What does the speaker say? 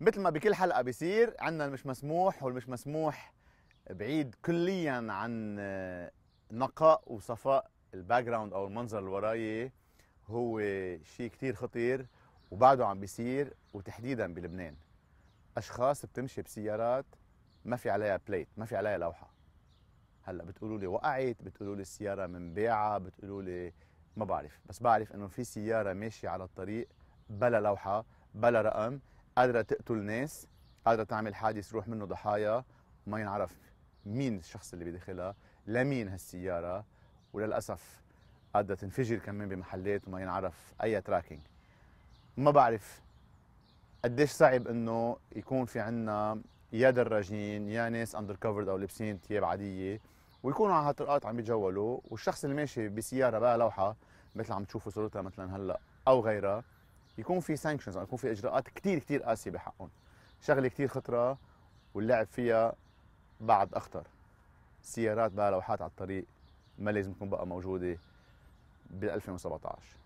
مثل ما بكل حلقه بيصير عندنا المش مسموح والمش مسموح بعيد كليا عن آه، نقاء وصفاء الباك جراوند او المنظر اللي وراي هو شيء كثير خطير وبعده عم بيصير وتحديدا بلبنان اشخاص بتمشي بسيارات ما في عليها بليت ما في عليها لوحه هلا بتقولوا لي وقعت بتقولوا لي السياره من بيعه بتقولوا لي ما بعرف بس بعرف انه في سياره ماشيه على الطريق بلا لوحه بلا رقم قادره تقتل ناس قادره تعمل حادث روح منه ضحايا وما ينعرف مين الشخص اللي بداخلها لمين هالسياره وللاسف قادره تنفجر كمان بمحلات وما ينعرف اي تراكنج ما بعرف قديش صعب انه يكون في عنا يا دراجين يا ناس اندر كفرد او لابسين ثياب عاديه ويكونوا على هالطرقات عم يتجولوا والشخص اللي ماشي بسياره بقى لوحه مثل عم تشوفوا صورتها مثلا هلا او غيرها يكون في سانكشنز يكون في اجراءات كثير كثير قاسيه بحقهم شغله كثير خطره واللعب فيها بعد اخطر سيارات بقى لوحات على الطريق ما لازم تكون بقى موجوده بال 2017